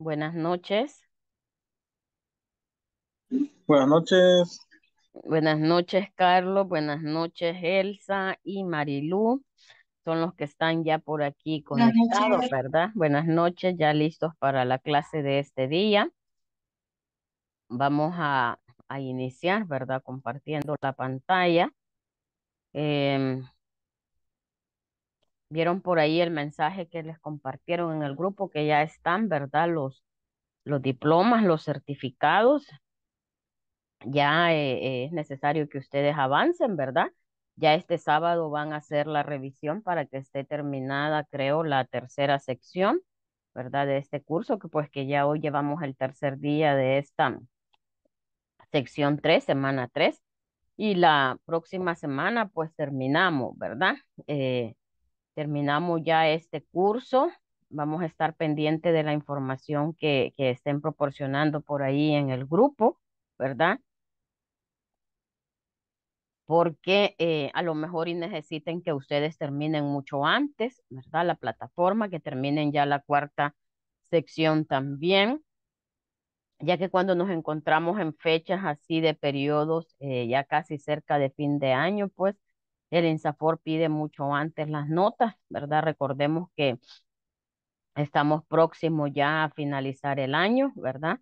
Buenas noches. Buenas noches. Buenas noches, Carlos. Buenas noches, Elsa y Marilú. Son los que están ya por aquí conectados, ¿verdad? Buenas noches, ya listos para la clase de este día. Vamos a, a iniciar, ¿verdad? Compartiendo la pantalla. Em, vieron por ahí el mensaje que les compartieron en el grupo, que ya están, ¿verdad? Los, los diplomas, los certificados. Ya eh, es necesario que ustedes avancen, ¿verdad? Ya este sábado van a hacer la revisión para que esté terminada, creo, la tercera sección, ¿verdad? De este curso, que pues que ya hoy llevamos el tercer día de esta sección 3, semana 3. Y la próxima semana pues terminamos, ¿verdad? Eh, terminamos ya este curso. Vamos a estar pendiente de la información que, que estén proporcionando por ahí en el grupo, ¿verdad? Porque eh, a lo mejor y necesiten que ustedes terminen mucho antes, ¿verdad? La plataforma, que terminen ya la cuarta sección también ya que cuando nos encontramos en fechas así de periodos eh, ya casi cerca de fin de año, pues el INSAFOR pide mucho antes las notas, ¿verdad? Recordemos que estamos próximos ya a finalizar el año, ¿verdad?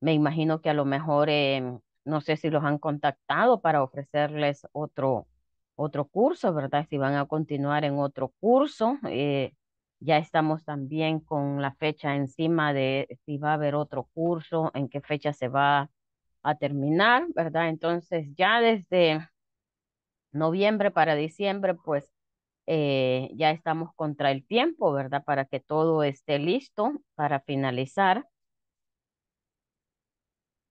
Me imagino que a lo mejor, em, no sé si los han contactado para ofrecerles otro, otro curso, ¿verdad? Si van a continuar en otro curso. Eh, ya estamos también con la fecha encima de si va a haber otro curso, en qué fecha se va a terminar, ¿verdad? Entonces ya desde noviembre para diciembre, pues eh, ya estamos contra el tiempo, ¿verdad? Para que todo esté listo para finalizar.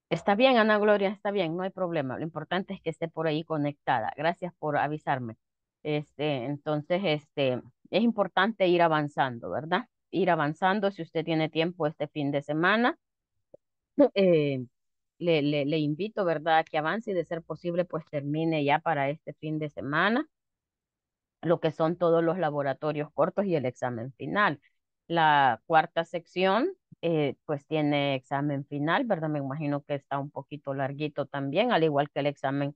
Está bien, Ana Gloria, está bien, no hay problema. Lo importante es que esté por ahí conectada. Gracias por avisarme. Este, entonces, este, es importante ir avanzando, ¿verdad? Ir avanzando si usted tiene tiempo este fin de semana. Eh, le, invito, ¿verdad?, a que avance y de ser posible, pues termine ya para este fin de semana lo que son todos los laboratorios cortos y el examen final. La cuarta sección, eh, pues tiene examen final, ¿verdad? Me imagino que está un poquito larguito también, al igual que el examen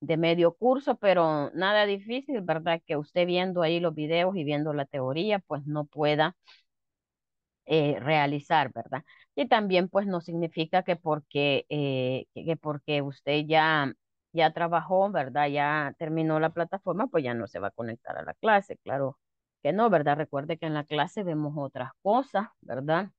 de medio curso, pero nada difícil, ¿verdad? Que usted viendo ahí los videos y viendo la teoría, pues no pueda eh, realizar, ¿verdad? Y también pues no significa que porque, eh, que porque usted ya, ya trabajó, ¿verdad? Ya terminó la plataforma, pues ya no se va a conectar a la clase, claro que no, ¿verdad? Recuerde que en la clase vemos otras cosas, ¿verdad?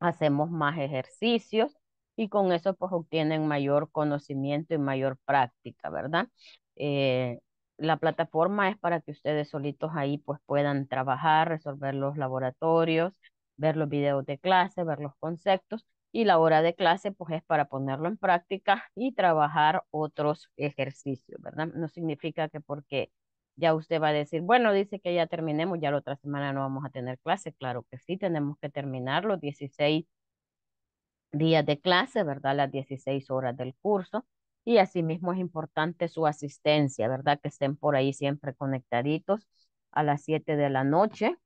Hacemos más ejercicios y con eso pues obtienen mayor conocimiento y mayor práctica, ¿verdad? Eh, la plataforma es para que ustedes solitos ahí pues puedan trabajar, resolver los laboratorios, ver los videos de clase, ver los conceptos y la hora de clase pues es para ponerlo en práctica y trabajar otros ejercicios, ¿verdad? No significa que porque ya usted va a decir, bueno, dice que ya terminemos, ya la otra semana no vamos a tener clase, claro que sí, tenemos que terminar los 16 días de clase, ¿verdad? Las 16 horas del curso. Y asimismo es importante su asistencia, ¿verdad? Que estén por ahí siempre conectaditos a las 7 de la noche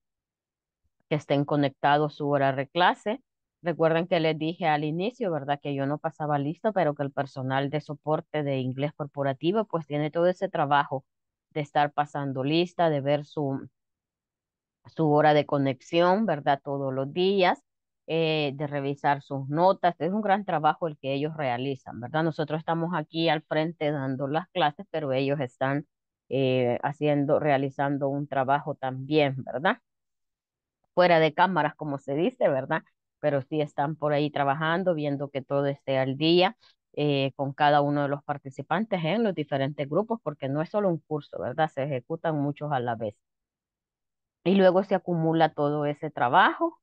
que estén conectados su hora de clase. Recuerden que les dije al inicio, ¿verdad? Que yo no pasaba lista, pero que el personal de soporte de inglés corporativo pues tiene todo ese trabajo de estar pasando lista, de ver su, su hora de conexión, ¿verdad? Todos los días, eh, de revisar sus notas. Es un gran trabajo el que ellos realizan, ¿verdad? Nosotros estamos aquí al frente dando las clases, pero ellos están eh, haciendo, realizando un trabajo también, ¿verdad? fuera de cámaras, como se dice, ¿verdad? Pero sí están por ahí trabajando, viendo que todo esté al día eh, con cada uno de los participantes en los diferentes grupos, porque no es solo un curso, ¿verdad? Se ejecutan muchos a la vez. Y luego se acumula todo ese trabajo,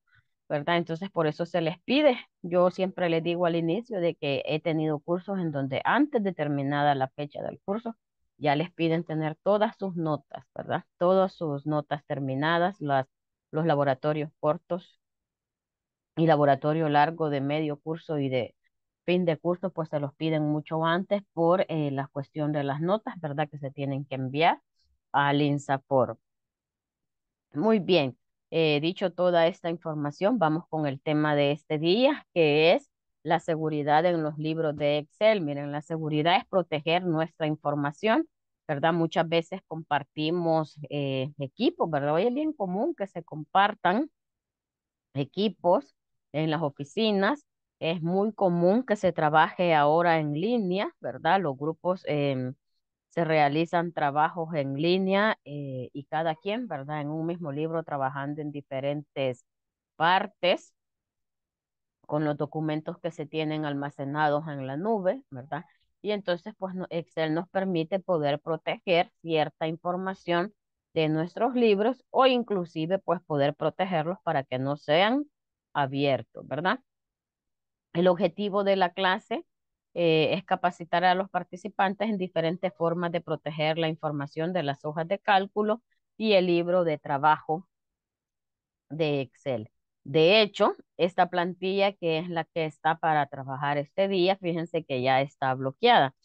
¿verdad? Entonces por eso se les pide. Yo siempre les digo al inicio de que he tenido cursos en donde antes de terminada la fecha del curso, ya les piden tener todas sus notas, ¿verdad? Todas sus notas terminadas, las los laboratorios cortos y laboratorio largo de medio curso y de fin de curso, pues se los piden mucho antes por eh, la cuestión de las notas, ¿verdad? Que se tienen que enviar al INSAPOR. Muy bien, eh, dicho toda esta información, vamos con el tema de este día, que es la seguridad en los libros de Excel. Miren, la seguridad es proteger nuestra información ¿verdad? Muchas veces compartimos eh, equipos, ¿verdad? Hoy es bien común que se compartan equipos en las oficinas. Es muy común que se trabaje ahora en línea, ¿verdad? Los grupos em, se realizan trabajos en línea eh, y cada quien, ¿verdad? En un mismo libro trabajando en diferentes partes con los documentos que se tienen almacenados en la nube, ¿verdad? y entonces pues Excel nos permite poder proteger cierta información de nuestros libros o inclusive pues poder protegerlos para que no sean abiertos, ¿verdad? El objetivo de la clase eh, es capacitar a los participantes en diferentes formas de proteger la información de las hojas de cálculo y el libro de trabajo de Excel. De hecho, esta plantilla que es la que está para trabajar este día, fíjense que ya está bloqueada.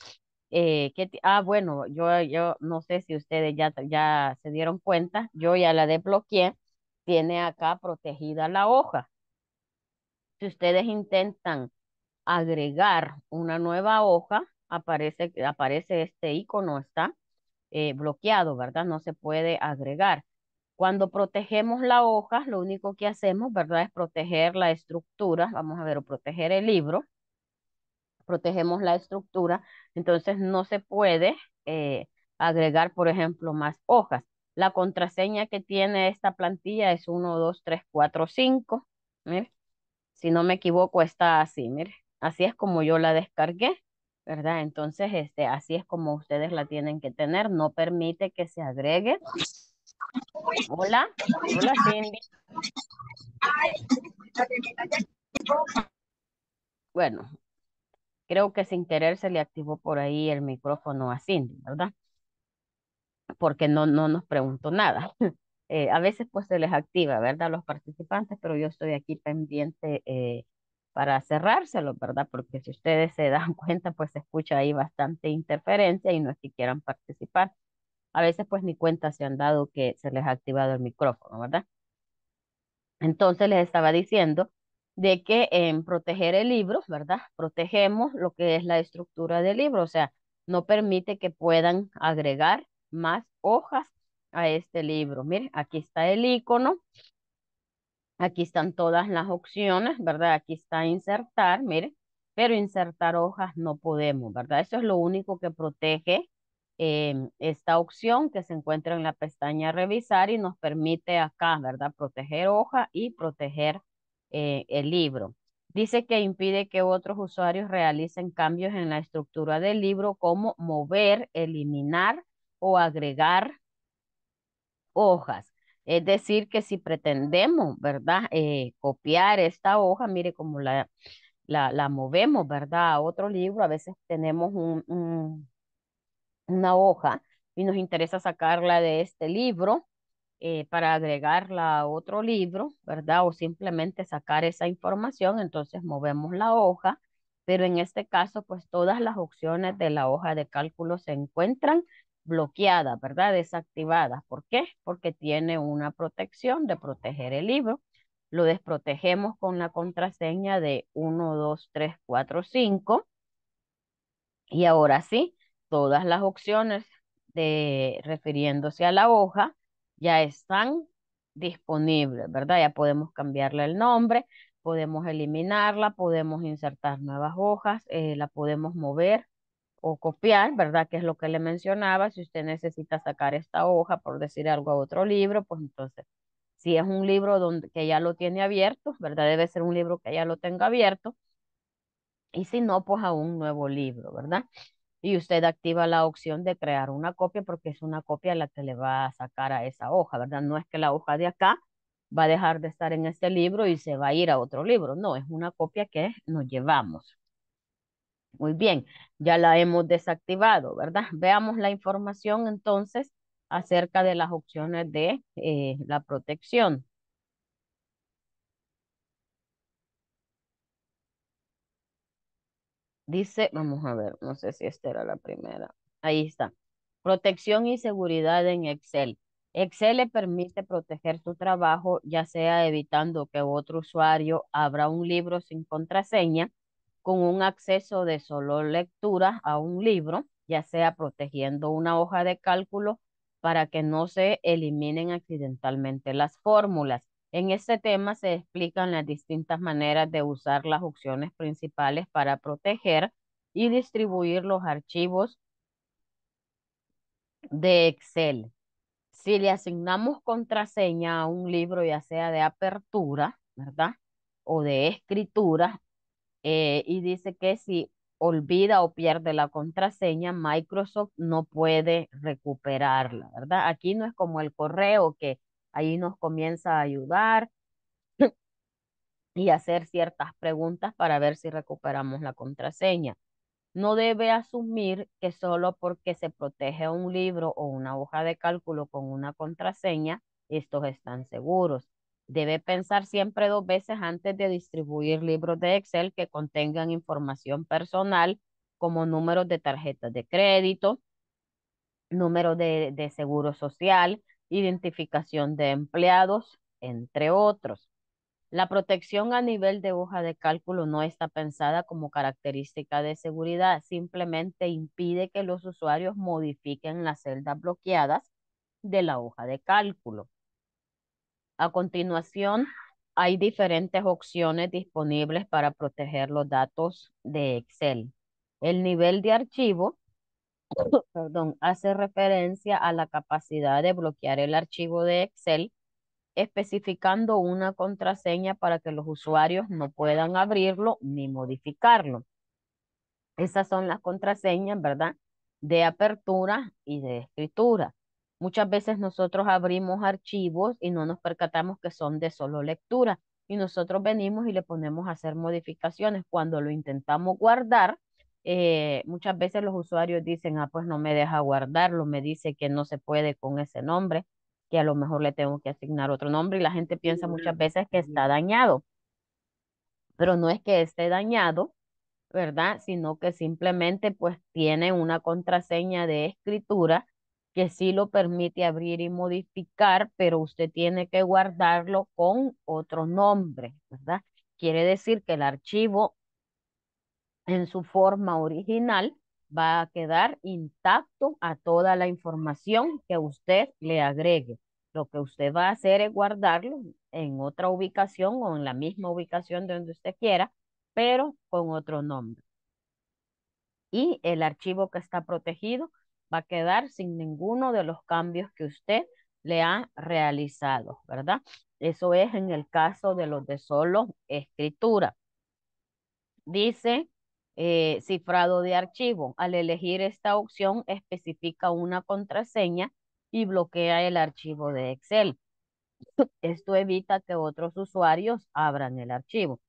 Eh, ah, bueno, yo, yo no sé si ustedes ya, ya se dieron cuenta, yo ya la desbloqueé, tiene acá protegida la hoja. Si ustedes intentan agregar una nueva hoja, aparece, aparece este icono, está eh, bloqueado, ¿verdad? No se puede agregar. Cuando protegemos la hoja, lo único que hacemos, ¿verdad? Es proteger la estructura, vamos a ver, o proteger el libro. Protegemos la estructura, entonces no se puede eh, agregar, por ejemplo, más hojas. La contraseña que tiene esta plantilla es 1, 2, 3, 4, 5. si no me equivoco, está así, mire. Así es como yo la descargué, ¿verdad? Entonces, este, así es como ustedes la tienen que tener. No permite que se agregue Hola, hola Cindy. Bueno, creo que sin querer se le activó por ahí el micrófono a Cindy, ¿verdad? Porque no, no nos preguntó nada. Eh, a veces pues se les activa, ¿verdad? Los participantes, pero yo estoy aquí pendiente eh, para cerrárselo, ¿verdad? Porque si ustedes se dan cuenta, pues se escucha ahí bastante interferencia y no es que quieran participar a veces pues ni cuenta se han dado que se les ha activado el micrófono, ¿verdad? Entonces les estaba diciendo de que en em, proteger el libro, ¿verdad? Protegemos lo que es la estructura del libro, o sea, no permite que puedan agregar más hojas a este libro. Mire, aquí está el icono, aquí están todas las opciones, ¿verdad? Aquí está insertar, mire, pero insertar hojas no podemos, ¿verdad? Eso es lo único que protege Em, esta opción que se encuentra en la pestaña revisar y nos permite acá, ¿verdad? Proteger hoja y proteger eh, el libro. Dice que impide que otros usuarios realicen cambios en la estructura del libro como mover, eliminar o agregar hojas. Es decir, que si pretendemos, ¿verdad? Eh, copiar esta hoja, mire cómo la, la, movemos, ¿verdad? A otro libro, a veces tenemos un una hoja y nos interesa sacarla de este libro eh, para agregarla a otro libro, ¿verdad? O simplemente sacar esa información, entonces movemos la hoja, pero en este caso, pues todas las opciones de la hoja de cálculo se encuentran bloqueadas, ¿verdad? Desactivadas. ¿Por qué? Porque tiene una protección de proteger el libro. Lo desprotegemos con la contraseña de 1, 2, 3, 4, 5. Y ahora sí, todas las opciones de refiriéndose a la hoja ya están disponibles, ¿verdad? Ya podemos cambiarle el nombre, podemos eliminarla, podemos insertar nuevas hojas, eh, la podemos mover o copiar, ¿verdad? Que es lo que le mencionaba. Si usted necesita sacar esta hoja por decir algo a otro libro, pues entonces, si es un libro donde, que ya lo tiene abierto, ¿verdad? Debe ser un libro que ya lo tenga abierto. Y si no, pues a un nuevo libro, ¿verdad? y usted activa la opción de crear una copia porque es una copia la que le va a sacar a esa hoja, ¿verdad? No es que la hoja de acá va a dejar de estar en este libro y se va a ir a otro libro, no, es una copia que nos llevamos. Muy bien, ya la hemos desactivado, ¿verdad? Veamos la información entonces acerca de las opciones de eh, la protección. Dice, vamos a ver, no sé si esta era la primera. Ahí está. Protección y seguridad en Excel. Excel le permite proteger su trabajo, ya sea evitando que otro usuario abra un libro sin contraseña, con un acceso de solo lectura a un libro, ya sea protegiendo una hoja de cálculo para que no se eliminen accidentalmente las fórmulas en este tema se explican las distintas maneras de usar las opciones principales para proteger y distribuir los archivos de Excel. Si le asignamos contraseña a un libro, ya sea de apertura, ¿verdad? O de escritura, eh, y dice que si olvida o pierde la contraseña, Microsoft no puede recuperarla, ¿verdad? Aquí no es como el correo que Ahí nos comienza a ayudar y hacer ciertas preguntas para ver si recuperamos la contraseña. No debe asumir que solo porque se protege un libro o una hoja de cálculo con una contraseña, estos están seguros. Debe pensar siempre dos veces antes de distribuir libros de Excel que contengan información personal como números de tarjetas de crédito, números de seguro social, identificación de empleados, entre otros. La protección a nivel de hoja de cálculo no está pensada como característica de seguridad, simplemente impide que los usuarios modifiquen las celdas bloqueadas de la hoja de cálculo. A continuación, hay diferentes opciones disponibles para proteger los datos de Excel. El nivel de archivo perdón, hace referencia a la capacidad de bloquear el archivo de Excel especificando una contraseña para que los usuarios no puedan abrirlo ni modificarlo. Esas son las contraseñas, ¿verdad? De apertura y de escritura. Muchas veces nosotros abrimos archivos y no nos percatamos que son de solo lectura y nosotros venimos y le ponemos a hacer modificaciones. Cuando lo intentamos guardar, eh, muchas veces los usuarios dicen, ah, pues no me deja guardarlo, me dice que no se puede con ese nombre, que a lo mejor le tengo que asignar otro nombre y la gente piensa muchas veces que está dañado. Pero no es que esté dañado, ¿verdad? Sino que simplemente pues tiene una contraseña de escritura que sí lo permite abrir y modificar, pero usted tiene que guardarlo con otro nombre, ¿verdad? Quiere decir que el archivo en su forma original va a quedar intacto a toda la información que usted le agregue. Lo que usted va a hacer es guardarlo en otra ubicación o en la misma ubicación de donde usted quiera, pero con otro nombre. Y el archivo que está protegido va a quedar sin ninguno de los cambios que usted le ha realizado, ¿verdad? Eso es en el caso de los de solo escritura. Dice eh, cifrado de archivo. Al elegir esta opción, especifica una contraseña y bloquea el archivo de Excel. Esto evita que otros usuarios abran el archivo.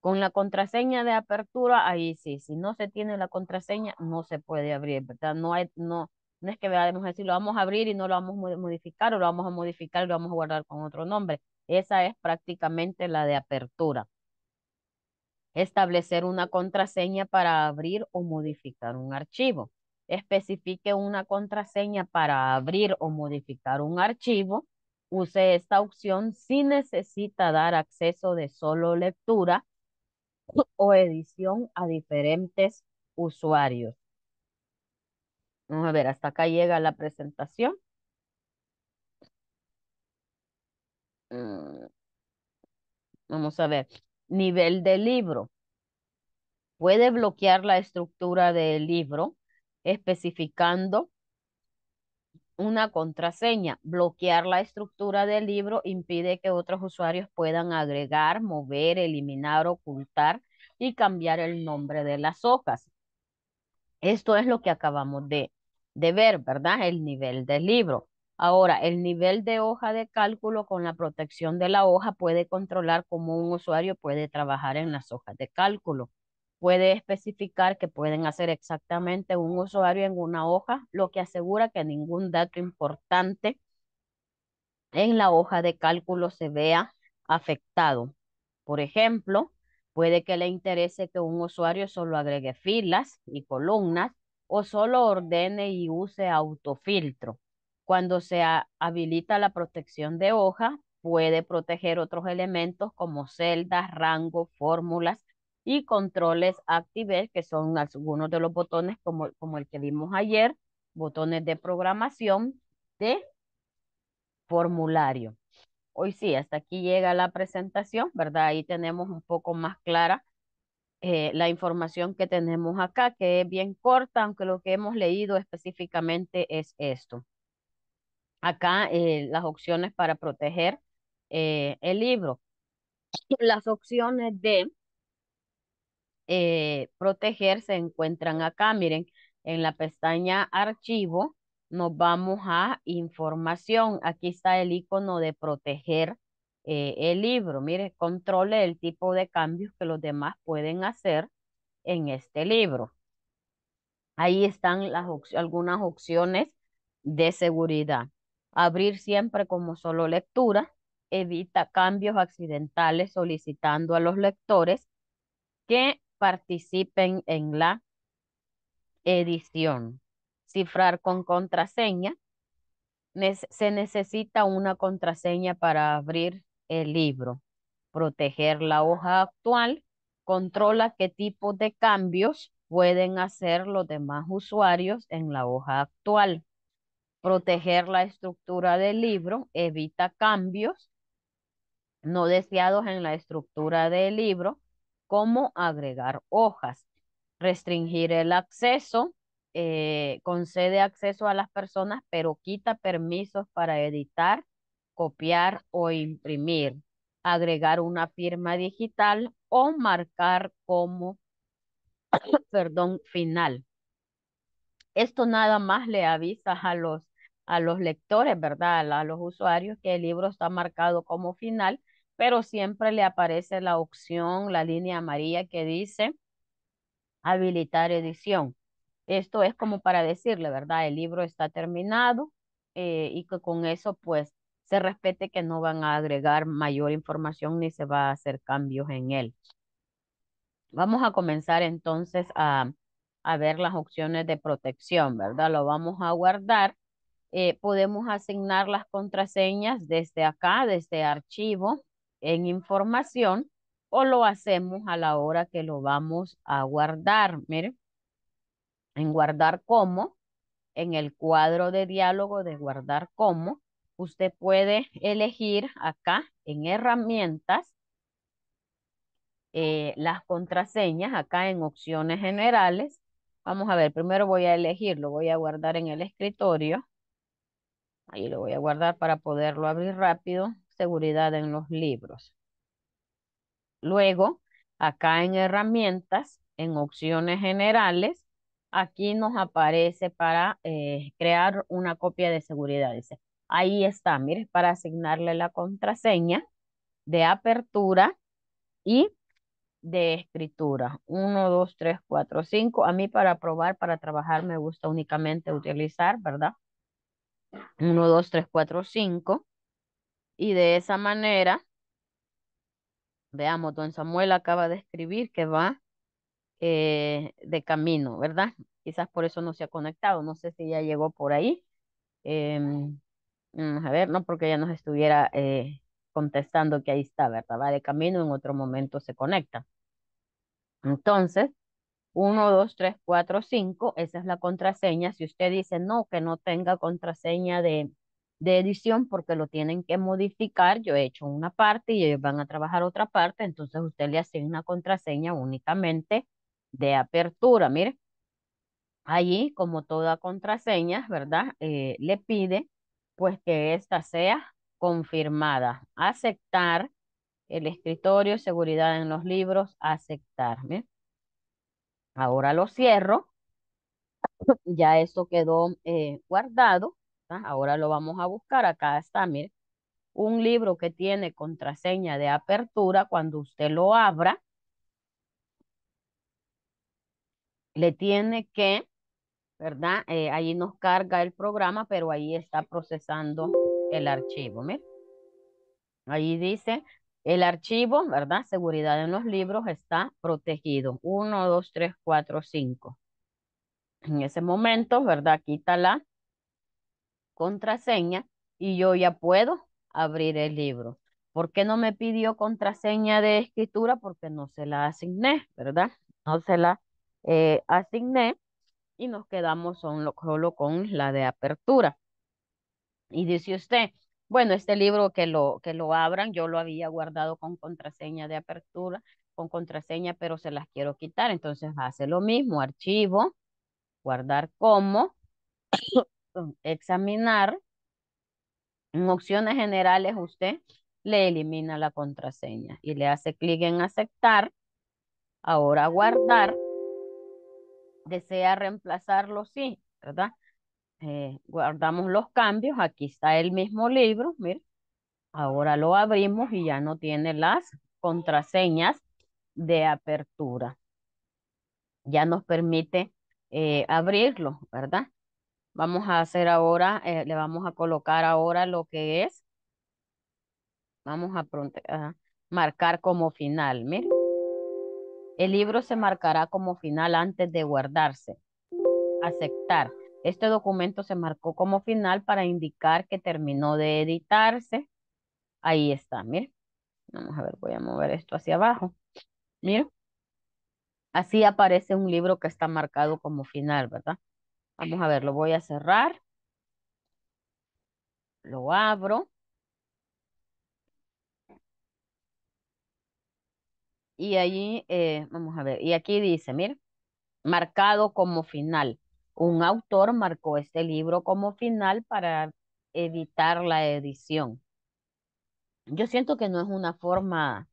Con la contraseña de apertura, ahí sí, si no se tiene la contraseña, no se puede abrir, ¿verdad? No, hay, no, no es que veamos si lo vamos a abrir y no lo vamos a modificar, o lo vamos a modificar y lo vamos a guardar con otro nombre. Esa es prácticamente la de apertura establecer una contraseña para abrir o modificar un archivo. Especifique una contraseña para abrir o modificar un archivo. Use esta opción si necesita dar acceso de solo lectura o edición a diferentes usuarios. Vamos a ver, hasta acá llega la presentación. Mm, vamos a ver. Nivel de libro. Puede bloquear la estructura del libro especificando una contraseña. Bloquear la estructura del libro impide que otros usuarios puedan agregar, mover, eliminar, ocultar y cambiar el nombre de las hojas. Esto es lo que acabamos de, de ver, ¿verdad? El nivel del libro. Ahora, el nivel de hoja de cálculo con la protección de la hoja puede controlar cómo un usuario puede trabajar en las hojas de cálculo. Puede especificar que pueden hacer exactamente un usuario en una hoja, lo que asegura que ningún dato importante en la hoja de cálculo se vea afectado. Por ejemplo, puede que le interese que un usuario solo agregue filas y columnas o solo ordene y use autofiltro. Cuando se habilita la protección de hoja, puede proteger otros elementos como celdas, rango, fórmulas y controles active, que son algunos de los botones como, como el que vimos ayer, botones de programación de formulario. Hoy sí, hasta aquí llega la presentación, ¿verdad? Ahí tenemos un poco más clara eh, la información que tenemos acá, que es bien corta, aunque lo que hemos leído específicamente es esto acá eh, las opciones para proteger eh, el libro. Las opciones de eh, proteger se encuentran acá, miren, en la pestaña archivo nos vamos a información. Aquí está el icono de proteger el libro. Mire, controle el tipo de cambios que los demás pueden hacer en este libro. Ahí están las algunas opciones de seguridad abrir siempre como solo lectura, evita cambios accidentales solicitando a los lectores que participen en la edición. Cifrar con contraseña. se necesita una contraseña para abrir el libro. Proteger la hoja actual. Controla qué tipo de cambios pueden hacer los demás usuarios en la hoja actual proteger la estructura del libro, evita cambios no deseados en la estructura del libro, como agregar hojas, restringir el acceso, eh, concede acceso a las personas, pero quita permisos para editar, copiar o imprimir, agregar una firma digital o marcar como, perdón, final. Esto nada más le avisa a los a los lectores, ¿verdad? A los usuarios que el libro está marcado como final, pero siempre le aparece la opción, la línea amarilla que dice habilitar edición. Esto es como para decirle, ¿verdad? El libro está terminado eh, y que con eso pues se respete que no van a agregar mayor información ni se va a hacer cambios en él. Vamos a comenzar entonces a, a ver las opciones de protección, ¿verdad? Lo vamos a guardar eh, podemos asignar las contraseñas desde acá, desde archivo, en información, o lo hacemos a la hora que lo vamos a guardar. Miren, en guardar como, en el cuadro de diálogo de guardar como, usted puede elegir acá en herramientas eh, las contraseñas, acá en opciones generales. Vamos a ver, primero voy a elegirlo, voy a guardar en el escritorio. Ahí lo voy a guardar para poderlo abrir rápido. Seguridad en los libros. Luego, acá en herramientas, en opciones generales, aquí nos aparece para eh, crear una copia de seguridad. Dice, ahí está, mire, para asignarle la contraseña de apertura y de escritura. Uno, dos, tres, cuatro, cinco. A mí para probar, para trabajar, me gusta únicamente utilizar, ¿verdad? 1, 2, 3, 4, 5. Y de esa manera, veamos, don Samuel acaba de escribir que va eh, de camino, ¿verdad? Quizás por eso no se ha conectado, no sé si ya llegó por ahí. Em, mm, a ver, no porque ya nos estuviera eh, contestando que ahí está, ¿verdad? Va de camino, en otro momento se conecta. Entonces, 1, 2, 3, 4, 5, esa es la contraseña. Si usted dice no, que no tenga contraseña de, de edición porque lo tienen que modificar, yo he hecho una parte y ellos van a trabajar otra parte, entonces usted le hace una contraseña únicamente de apertura. Mire, allí como toda contraseña, ¿verdad? Eh, le pide pues que esta sea confirmada. Aceptar el escritorio, seguridad en los libros, aceptar. mire. Ahora lo cierro. Ya esto quedó eh, guardado. ¿ah? Ahora lo vamos a buscar. Acá está, miren. Un libro que tiene contraseña de apertura, cuando usted lo abra, le tiene que, ¿verdad? Eh, ahí nos carga el programa, pero ahí está procesando el archivo, mire. Ahí dice el archivo, ¿verdad? Seguridad en los libros está protegido. 1, 2, 3, 4, 5. En ese momento, ¿verdad? Quita la contraseña y yo ya puedo abrir el libro. ¿Por qué no me pidió contraseña de escritura? Porque no se la asigné, ¿verdad? No se la eh, asigné y nos quedamos solo con la de apertura. Y dice usted, bueno, este libro que lo, que lo abran, yo lo había guardado con contraseña de apertura, con contraseña, pero se las quiero quitar. Entonces hace lo mismo, archivo, guardar como, mm, examinar. En opciones generales usted le elimina la contraseña y le hace clic en aceptar. Ahora guardar. Desea reemplazarlo, sí, ¿verdad? Eh, guardamos los cambios, aquí está el mismo libro, ahora lo abrimos y ya no tiene las contraseñas de apertura. Ya nos permite eh, abrirlo, ¿verdad? Vamos a hacer ahora, eh, le vamos a colocar ahora lo que es, vamos a, marcar como final, El libro se marcará como final antes de guardarse. Aceptar. Este documento se marcó como final para indicar que terminó de editarse. Ahí está, miren. Vamos a ver, voy a mover esto hacia abajo. Miren. Así aparece un libro que está marcado como final, ¿verdad? Vamos a ver, lo voy a cerrar. Lo abro. Y ahí, eh, vamos a ver, y aquí dice, miren, marcado como final. Un autor marcó este libro como final para editar la edición. Yo siento que no es una forma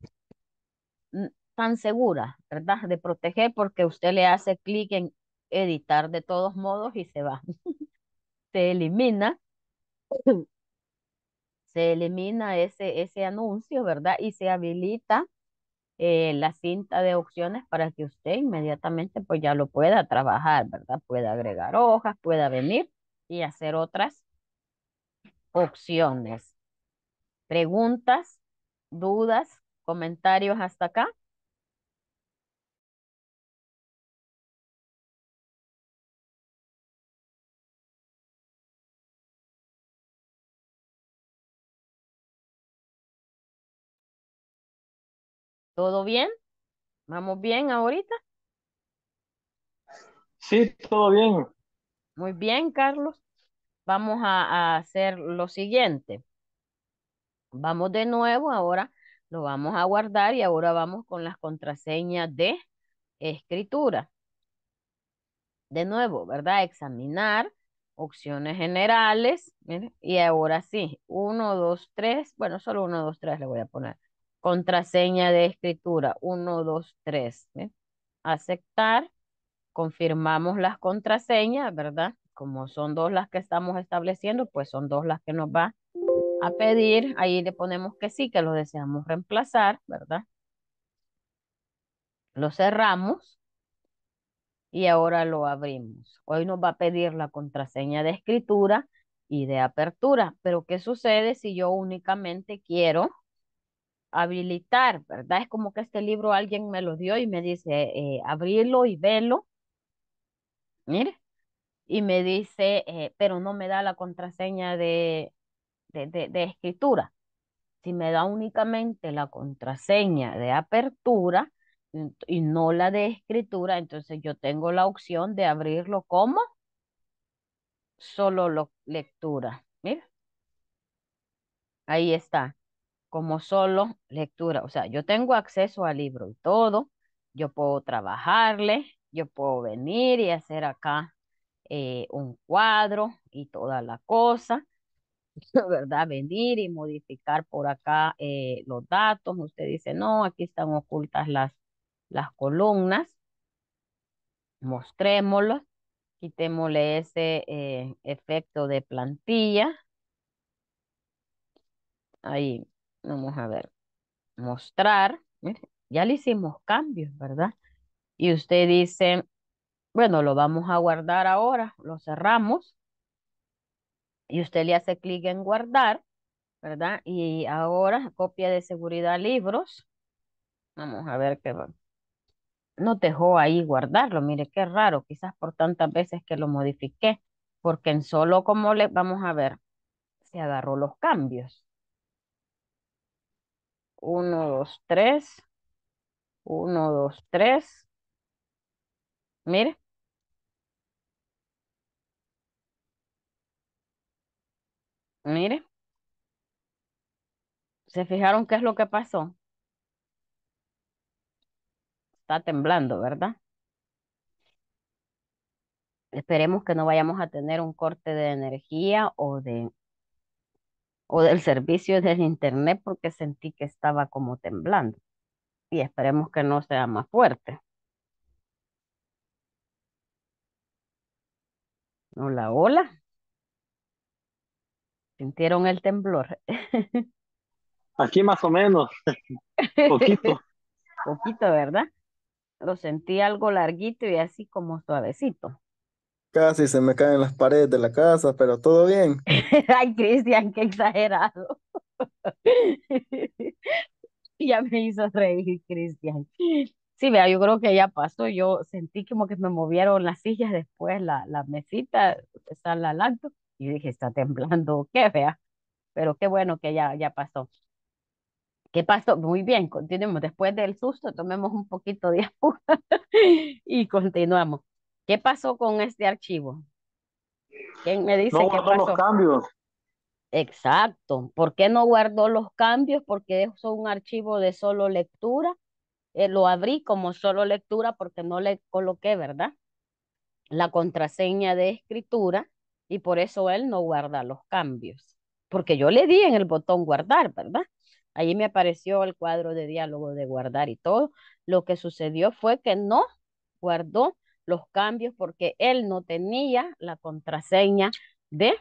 tan segura, ¿verdad? De proteger porque usted le hace clic en editar de todos modos y se va. se elimina. Se elimina ese, ese anuncio, ¿verdad? Y se habilita eh, la cinta de opciones para que usted inmediatamente pues ya lo pueda trabajar, ¿verdad? Pueda agregar hojas, pueda venir y hacer otras opciones. Preguntas, dudas, comentarios hasta acá. ¿Todo bien? ¿Vamos bien ahorita? Sí, todo bien. Muy bien, Carlos. Vamos a, hacer lo siguiente. Vamos de nuevo, ahora lo vamos a guardar y ahora vamos con las contraseñas de escritura. De nuevo, ¿verdad? Examinar, opciones generales. ¿eh? Y ahora sí, uno, dos, tres, Bueno, solo uno, dos, tres le voy a poner. Contraseña de escritura, 1, 2, 3. Aceptar. Confirmamos las contraseñas, ¿verdad? Como son dos las que estamos estableciendo, pues son dos las que nos va a pedir. Ahí le ponemos que sí, que lo deseamos reemplazar, ¿verdad? Lo cerramos y ahora lo abrimos. Hoy nos va a pedir la contraseña de escritura y de apertura, pero ¿qué sucede si yo únicamente quiero habilitar, ¿verdad? Es como que este libro alguien me lo dio y me dice, eh, abrirlo y velo. Mire. Y me dice, eh, pero no me da la contraseña de, de, de, escritura. Si me da únicamente la contraseña de apertura y no la de escritura, entonces yo tengo la opción de abrirlo como solo lo, lectura. mire Ahí está como solo lectura. O sea, yo tengo acceso al libro y todo, yo puedo trabajarle, yo puedo venir y hacer acá eh, un cuadro y toda la cosa, ¿verdad? Venir y modificar por acá eh, los datos. Usted dice, no, aquí están ocultas las, las columnas. mostrémoslo, Quitémosle ese eh, efecto de plantilla. Ahí. Vamos a ver. Mostrar. ya le hicimos cambios, ¿verdad? Y usted dice, bueno, lo vamos a guardar ahora. Lo cerramos. Y usted le hace clic en guardar, ¿verdad? Y ahora copia de seguridad libros. Vamos a ver qué va. No dejó ahí guardarlo. Mire, qué raro. Quizás por tantas veces que lo modifiqué. Porque en solo como le... Vamos a ver. Se agarró los cambios. Uno, dos, tres. Uno, dos, tres. Mire. Mire. ¿Se fijaron qué es lo que pasó? Está temblando, ¿verdad? Esperemos que no vayamos a tener un corte de energía o de o del servicio del internet porque sentí que estaba como temblando. Y esperemos que no sea más fuerte. Hola, hola. ¿Sintieron el temblor? Aquí más o menos. Poquito. Poquito, ¿verdad? Lo sentí algo larguito y así como suavecito. Casi se me caen las paredes de la casa, pero todo bien. Ay, Cristian, qué exagerado. ya me hizo reír, Cristian. Sí, vea, yo creo que ya pasó. Yo sentí como que me movieron las sillas después, la, la mesita, está la alto y dije, está temblando, qué fea. Pero qué bueno que ya, ya pasó. ¿Qué pasó? Muy bien, continuemos. Después del susto, tomemos un poquito de agua y continuamos. ¿Qué pasó con este archivo? ¿Quién me dice qué pasó? los cambios. Exacto. ¿Por qué no guardó los cambios? Porque es un archivo de solo lectura. Eh, lo abrí como solo lectura porque no le coloqué, ¿verdad? La contraseña de escritura y por eso él no guarda los cambios. Porque yo le di en el botón guardar, ¿verdad? Ahí me apareció el cuadro de diálogo de guardar y todo. Lo que sucedió fue que no guardó los cambios porque él no tenía la contraseña de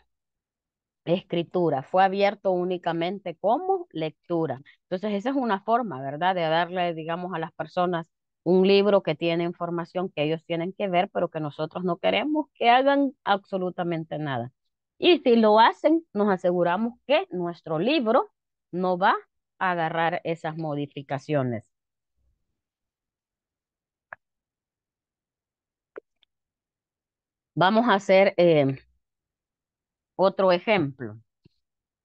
escritura, fue abierto únicamente como lectura. Entonces, esa es una forma, ¿verdad?, de darle, digamos, a las personas un libro que tiene información que ellos tienen que ver, pero que nosotros no queremos que hagan absolutamente nada. Y si lo hacen, nos aseguramos que nuestro libro no va a agarrar esas modificaciones. Vamos a hacer eh, otro ejemplo.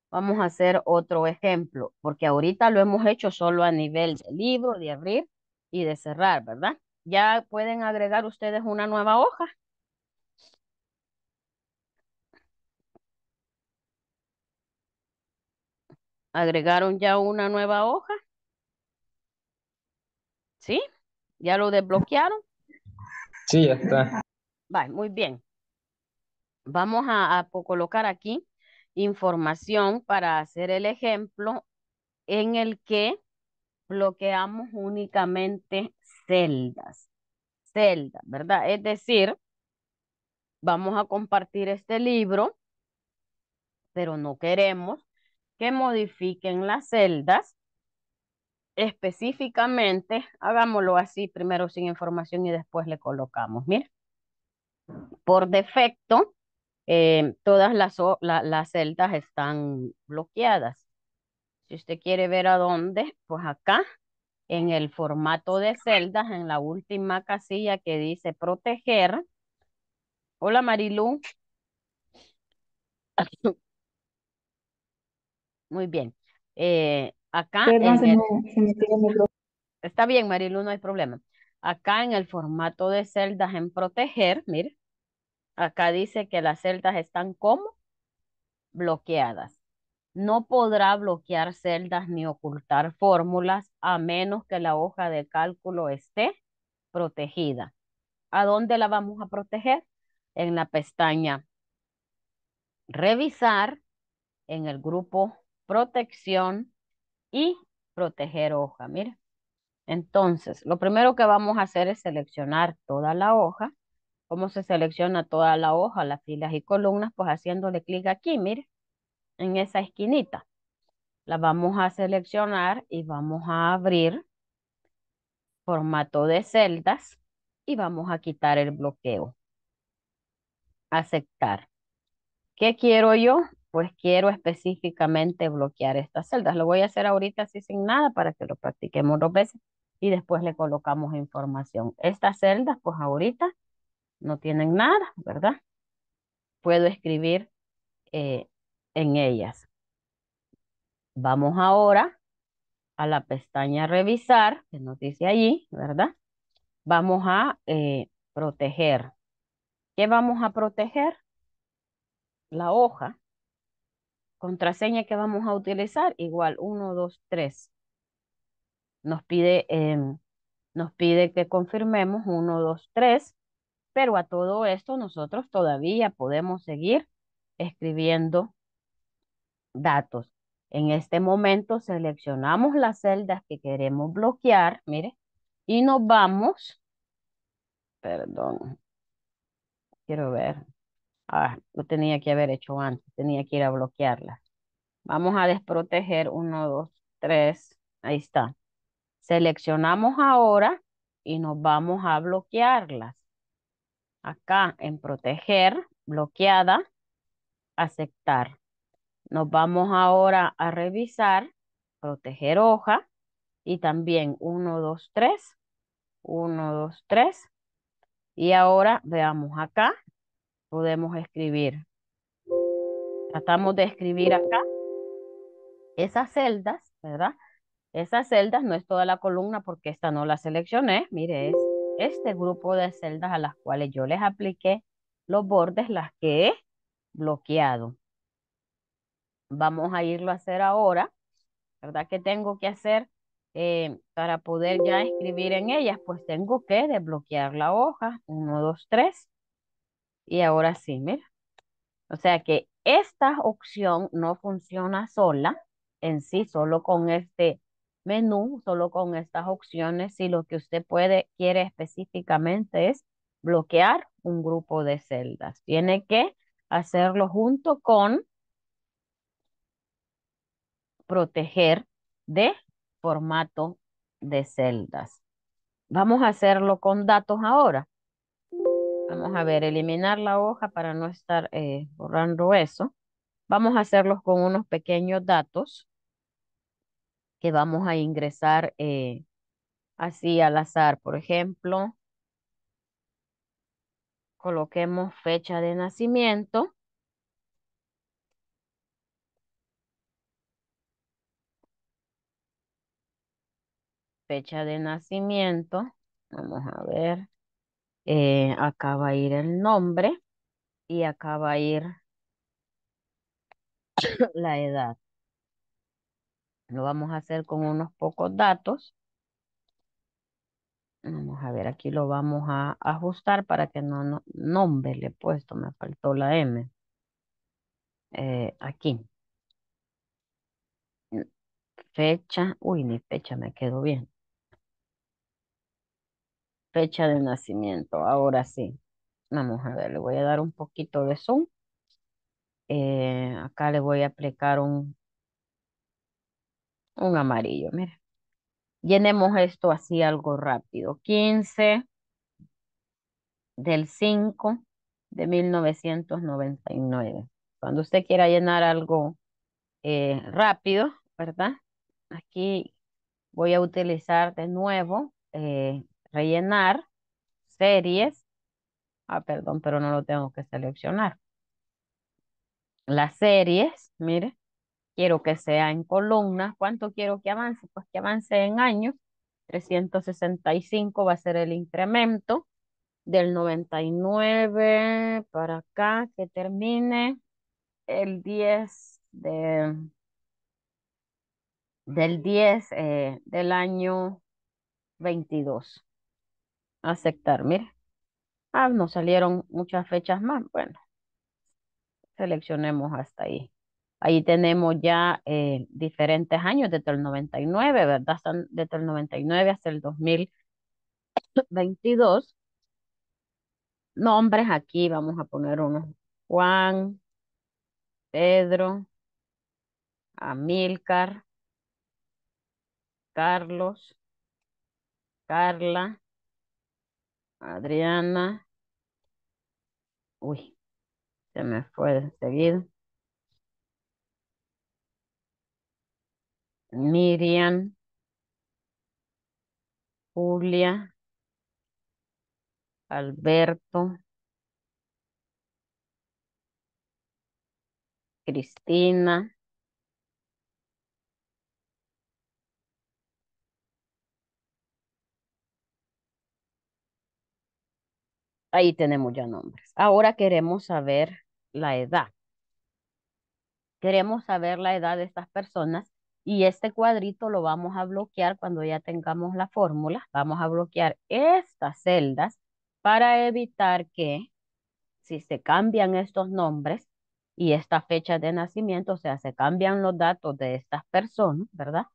Vamos a hacer otro ejemplo, porque ahorita lo hemos hecho solo a nivel de libro, de abrir y de cerrar, ¿verdad? Ya pueden agregar ustedes una nueva hoja. agregaron ya una nueva hoja. ¿Sí? ¿Ya lo desbloquearon? Sí, ya está. Vale, muy bien. Vamos a, colocar aquí información para hacer el ejemplo en el que bloqueamos únicamente celdas. Celdas, ¿verdad? Es decir, vamos a compartir este libro, pero no queremos que modifiquen las celdas. Específicamente, hagámoslo así, primero sin información y después le colocamos. ¿bien? por defecto, eh, todas las, celdas están bloqueadas. Si usted quiere ver a dónde, pues acá, en el formato de celdas, en la última casilla que dice proteger. Hola Marilu. Muy bien. Eh, acá. Está bien, Marilu, no hay problema. Acá en el formato de celdas en proteger, mire, Acá dice que las celdas están como bloqueadas. No podrá bloquear celdas ni ocultar fórmulas a menos que la hoja de cálculo esté protegida. ¿A dónde la vamos a proteger? En la pestaña Revisar, en el grupo Protección y Proteger hoja. Mire. Entonces, lo primero que vamos a hacer es seleccionar toda la hoja cómo se selecciona toda la hoja, las filas y columnas, pues haciéndole clic aquí, mire, en esa esquinita. La vamos a seleccionar y vamos a abrir formato de celdas y vamos a quitar el bloqueo. Aceptar. ¿Qué quiero yo? Pues quiero específicamente bloquear estas celdas. Lo voy a hacer ahorita así sin nada para que lo practiquemos dos veces y después le colocamos información. Estas celdas, pues ahorita no tienen nada, ¿verdad? Puedo escribir eh, en ellas. Vamos ahora a la pestaña revisar, que nos dice allí, ¿verdad? Vamos a eh, proteger. ¿Qué vamos a proteger? La hoja. Contraseña que vamos a utilizar, igual 1, 2, 3. Nos pide, em, nos pide que confirmemos 1, 2, 3 pero a todo esto nosotros todavía podemos seguir escribiendo datos. En este momento seleccionamos las celdas que queremos bloquear, mire, y nos vamos, perdón, quiero ver, ah, lo tenía que haber hecho antes, tenía que ir a bloquearlas. Vamos a desproteger, uno, dos, tres, ahí está. Seleccionamos ahora y nos vamos a bloquearlas acá en proteger, bloqueada, aceptar. Nos vamos ahora a revisar, proteger hoja y también 1, 2, 3, 1, 2, 3. Y ahora veamos acá, podemos escribir. Tratamos de escribir acá esas celdas, ¿verdad? Esas celdas, no es toda la columna porque esta no la seleccioné, mire, esa este grupo de celdas a las cuales yo les apliqué los bordes, las que he bloqueado. Vamos a irlo a hacer ahora, ¿verdad? que tengo que hacer eh, para poder ya escribir en ellas? Pues tengo que desbloquear la hoja, 1, 2, 3, y ahora sí, mira. O sea que esta opción no funciona sola, en sí, solo con este menú, solo con estas opciones, si lo que usted puede, quiere específicamente es bloquear un grupo de celdas. Tiene que hacerlo junto con proteger de formato de celdas. Vamos a hacerlo con datos ahora. Vamos a ver, eliminar la hoja para no estar eh, borrando eso. Vamos a hacerlo con unos pequeños datos que vamos a ingresar eh, así al azar. Por ejemplo, coloquemos fecha de nacimiento. Fecha de nacimiento. Vamos a ver. acá va a ir el nombre y acá va a ir la edad. Lo vamos a hacer con unos pocos datos. Vamos a ver, aquí lo vamos a ajustar para que no, no nombre le he puesto, me faltó la M. Eh, aquí. Fecha, uy, ni fecha me quedó bien. Fecha de nacimiento, ahora sí. Vamos a ver, le voy a dar un poquito de zoom. Eh, acá le voy a aplicar un un amarillo, mire. Llenemos esto así algo rápido. 15 del 5 de 1999. Cuando usted quiera llenar algo eh, rápido, ¿verdad? Aquí voy a utilizar de nuevo eh, rellenar series. Ah, perdón, pero no lo tengo que seleccionar. Las series, mire, quiero que sea en columnas, cuánto quiero que avance, pues que avance en años, 365 va a ser el incremento del 99 para acá, que termine el 10 de, del 10 eh, del año 22. Aceptar, mire. Ah, no salieron muchas fechas más. Bueno, seleccionemos hasta ahí. Ahí tenemos ya eh, diferentes años, desde el 99, ¿verdad? Desde el 99 hasta el 2022. Nombres aquí, vamos a poner unos. Juan, Pedro, Amílcar, Carlos, Carla, Adriana. Uy, se me fue seguido. Miriam, Julia, Alberto, Cristina, Ahí tenemos ya nombres. Ahora queremos saber la edad. Queremos saber la edad de estas personas y este cuadrito lo vamos a bloquear cuando ya tengamos la fórmula. Vamos a bloquear estas celdas para evitar que si se cambian estos nombres y esta fecha de nacimiento, o sea, se cambian los datos de estas personas, ¿verdad?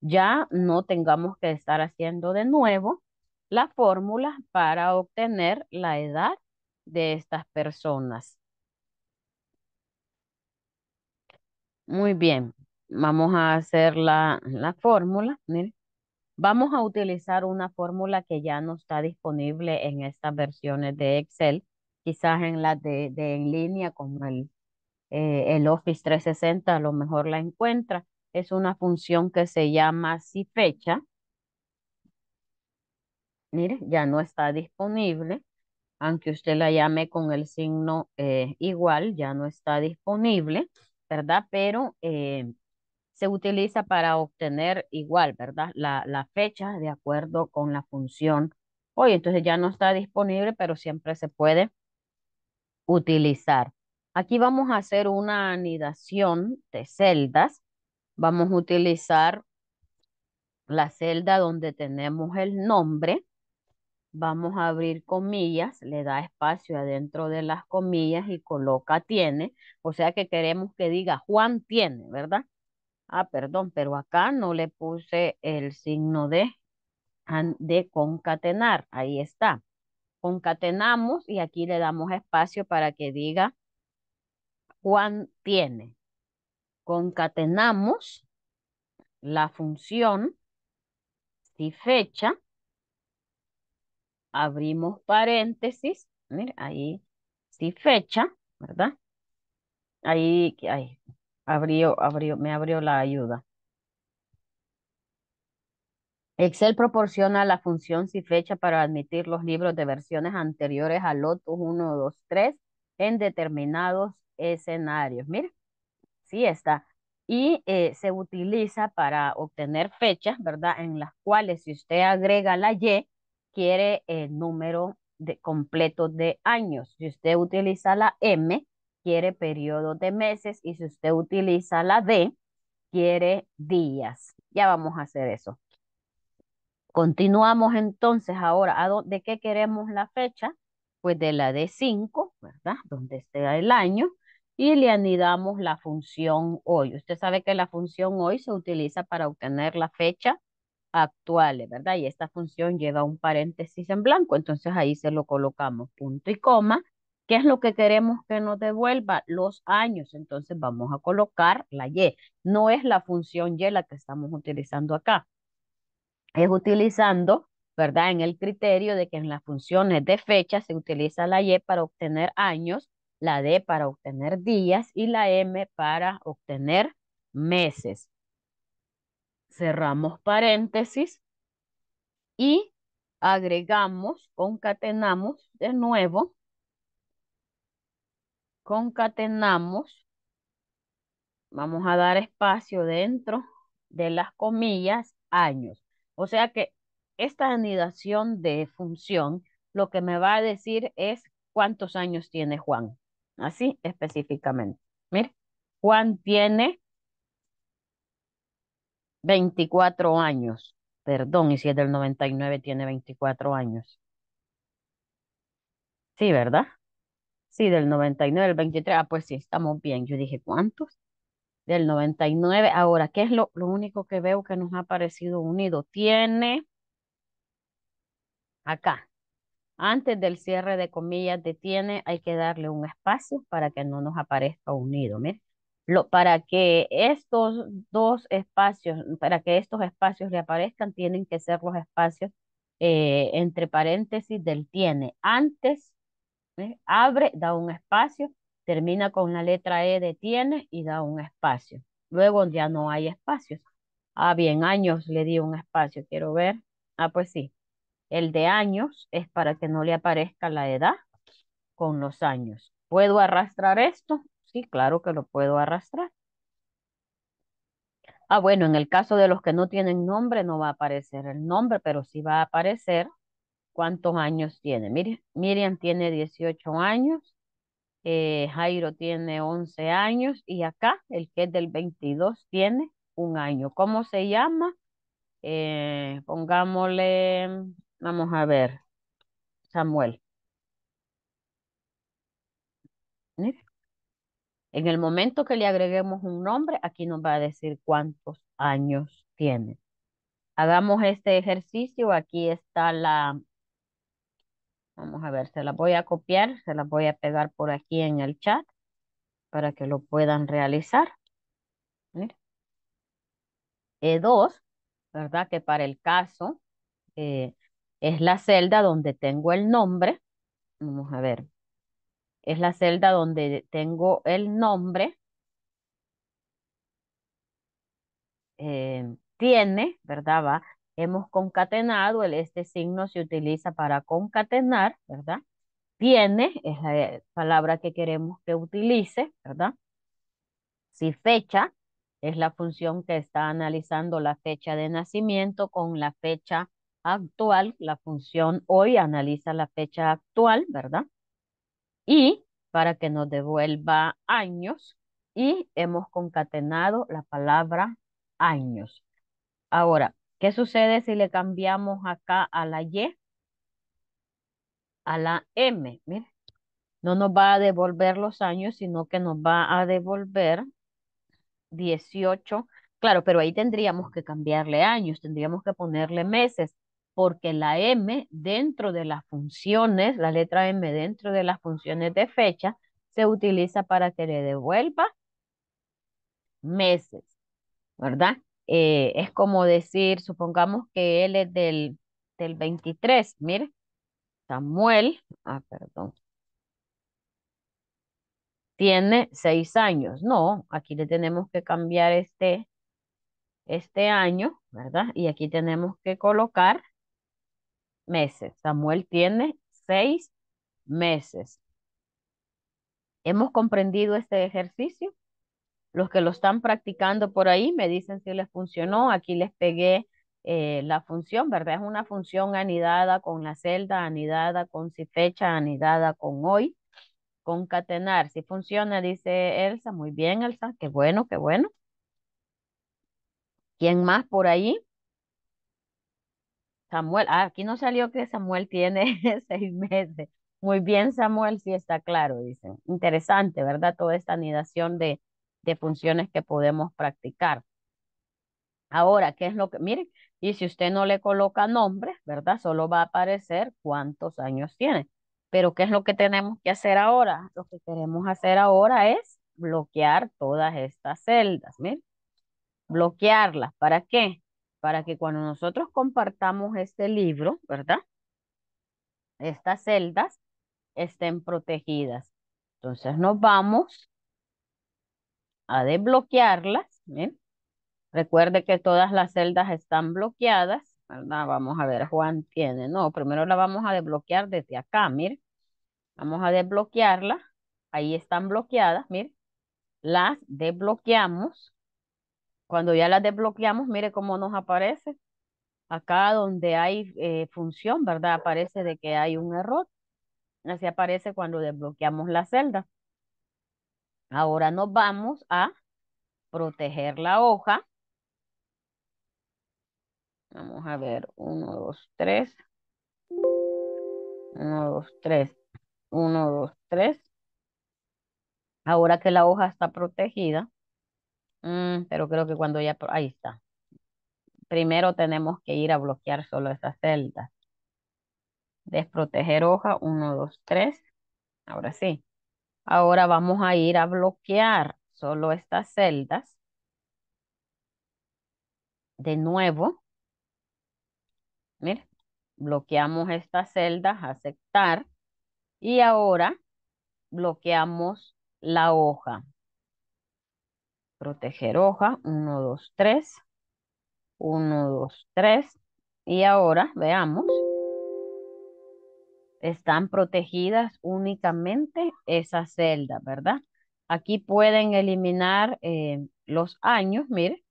Ya no tengamos que estar haciendo de nuevo la fórmula para obtener la edad de estas personas. Muy bien, Vamos a hacer la, fórmula, Vamos a utilizar una fórmula que ya no está disponible en estas versiones de Excel, quizás en las de, en línea con el, eh, el Office 360, a lo mejor la encuentra. Es una función que se llama si fecha. Mire, ya no está disponible. Aunque usted la llame con el signo eh, igual, ya no está disponible, ¿verdad? Pero eh, se utiliza para obtener igual, ¿verdad? La, la fecha de acuerdo con la función hoy. Entonces ya no está disponible, pero siempre se puede utilizar. Aquí vamos a hacer una anidación de celdas. Vamos a utilizar la celda donde tenemos el nombre. Vamos a abrir comillas, le da espacio adentro de las comillas y coloca tiene. O sea que queremos que diga Juan tiene, ¿verdad? Ah, perdón, pero acá no le puse el signo de, de concatenar. Ahí está. Concatenamos y aquí le damos espacio para que diga Juan tiene. Concatenamos la función si fecha. Abrimos paréntesis. Mira, ahí si fecha, ¿verdad? Ahí, ahí abrió, abrió, me abrió la ayuda. Excel proporciona la función si fecha para admitir los libros de versiones anteriores a Lotus 1, 2, 3 en determinados escenarios. Mira, sí está. Y eh, se utiliza para obtener fechas, ¿verdad? En las cuales si usted agrega la Y, quiere el número de, completo de años. Si usted utiliza la M, quiere periodo de meses y si usted utiliza la D, quiere días. Ya vamos a hacer eso. Continuamos entonces ahora, ¿de qué queremos la fecha? Pues de la d 5, ¿verdad? Donde esté el año. Y le anidamos la función hoy. Usted sabe que la función hoy se utiliza para obtener la fecha actual, ¿verdad? Y esta función lleva un paréntesis en blanco, entonces ahí se lo colocamos punto y coma ¿Qué es lo que queremos que nos devuelva? Los años. Entonces vamos a colocar la Y. No es la función Y la que estamos utilizando acá. Es utilizando, ¿verdad? En el criterio de que en las funciones de fecha se utiliza la Y para obtener años, la D para obtener días y la M para obtener meses. Cerramos paréntesis y agregamos, concatenamos de nuevo concatenamos, vamos a dar espacio dentro de las comillas, años. O sea que esta anidación de función lo que me va a decir es cuántos años tiene Juan. Así específicamente. Mire, Juan tiene 24 años. Perdón, y si es del 99 tiene 24 años. Sí, ¿verdad? Sí, del 99 el 23. Ah, pues sí, estamos bien. Yo dije, ¿cuántos? Del 99. Ahora, ¿qué es lo, lo único que veo que nos ha parecido unido? Tiene acá. Antes del cierre de comillas de tiene, hay que darle un espacio para que no nos aparezca unido. lo, para que estos dos espacios, para que estos espacios le aparezcan, tienen que ser los espacios eh, entre paréntesis del tiene. Antes Abre, da un espacio, termina con la letra E, detiene y da un espacio. Luego ya no hay espacios. Ah, bien, años le di un espacio, quiero ver. Ah, pues sí. El de años es para que no le aparezca la edad con los años. ¿Puedo arrastrar esto? Sí, claro que lo puedo arrastrar. Ah, bueno, en el caso de los que no tienen nombre no va a aparecer el nombre, pero sí va a aparecer cuántos años tiene. Miriam tiene 18 años, eh, Jairo tiene 11 años y acá el que es del 22 tiene un año. ¿Cómo se llama? Eh, pongámosle, vamos a ver, Samuel. En el momento que le agreguemos un nombre, aquí nos va a decir cuántos años tiene. Hagamos este ejercicio. Aquí está la Vamos a ver, se las voy a copiar, se las voy a pegar por aquí en el chat para que lo puedan realizar. E2, eh, ¿verdad? Que para el caso eh, es la celda donde tengo el nombre. Vamos a ver. Es la celda donde tengo el nombre. Eh, tiene, ¿verdad? Va hemos concatenado, el este signo se utiliza para concatenar, ¿verdad? Tiene, es la palabra que queremos que utilice, ¿verdad? Si fecha, es la función que está analizando la fecha de nacimiento con la fecha actual, la función hoy analiza la fecha actual, ¿verdad? Y para que nos devuelva años y hemos concatenado la palabra años. Ahora, ¿Qué sucede si le cambiamos acá a la Y? A la M, mire. No nos va a devolver los años, sino que nos va a devolver 18. Claro, pero ahí tendríamos que cambiarle años, tendríamos que ponerle meses, porque la M dentro de las funciones, la letra M dentro de las funciones de fecha, se utiliza para que le devuelva meses, ¿verdad? Eh, es como decir, supongamos que él es del, del 23, mire, Samuel, ah, perdón, tiene seis años. No, aquí le tenemos que cambiar este, este año, ¿verdad? Y aquí tenemos que colocar meses. Samuel tiene seis meses. ¿Hemos comprendido este ejercicio? Los que lo están practicando por ahí me dicen si les funcionó. Aquí les pegué eh, la función, ¿verdad? Es una función anidada con la celda, anidada con si fecha, anidada con hoy. Concatenar, si funciona, dice Elsa. Muy bien, Elsa. Qué bueno, qué bueno. ¿Quién más por ahí? Samuel, ah, aquí no salió que Samuel tiene seis meses. Muy bien, Samuel, sí está claro, dice. Interesante, ¿verdad? Toda esta anidación de, de funciones que podemos practicar. Ahora, ¿qué es lo que? Miren, y si usted no le coloca nombre, ¿verdad? Solo va a aparecer cuántos años tiene. Pero ¿qué es lo que tenemos que hacer ahora? Lo que queremos hacer ahora es bloquear todas estas celdas, miren. Bloquearlas, ¿para qué? Para que cuando nosotros compartamos este libro, ¿verdad? Estas celdas estén protegidas. Entonces nos vamos a desbloquearlas. ¿bien? Recuerde que todas las celdas están bloqueadas, ¿verdad? Vamos a ver, Juan tiene, no, primero la vamos a desbloquear desde acá, mire. Vamos a desbloquearla, ahí están bloqueadas, mire. Las desbloqueamos. Cuando ya las desbloqueamos, mire cómo nos aparece. Acá donde hay eh, función, ¿verdad? Aparece de que hay un error. Así aparece cuando desbloqueamos la celda. Ahora nos vamos a proteger la hoja. Vamos a ver, 1, 2, 3. 1, 2, 3. 1, 2, 3. Ahora que la hoja está protegida, mmm, pero creo que cuando ya... Ahí está. Primero tenemos que ir a bloquear solo esas celdas. Desproteger hoja, 1, 2, 3. Ahora sí. Ahora vamos a ir a bloquear solo estas celdas. De nuevo, bloqueamos estas celdas, aceptar. Y ahora bloqueamos la hoja. Proteger hoja, 1, 2, 3. 1, 2, 3. Y ahora veamos están protegidas únicamente esas celdas, ¿verdad? Aquí pueden eliminar eh, los años, mire.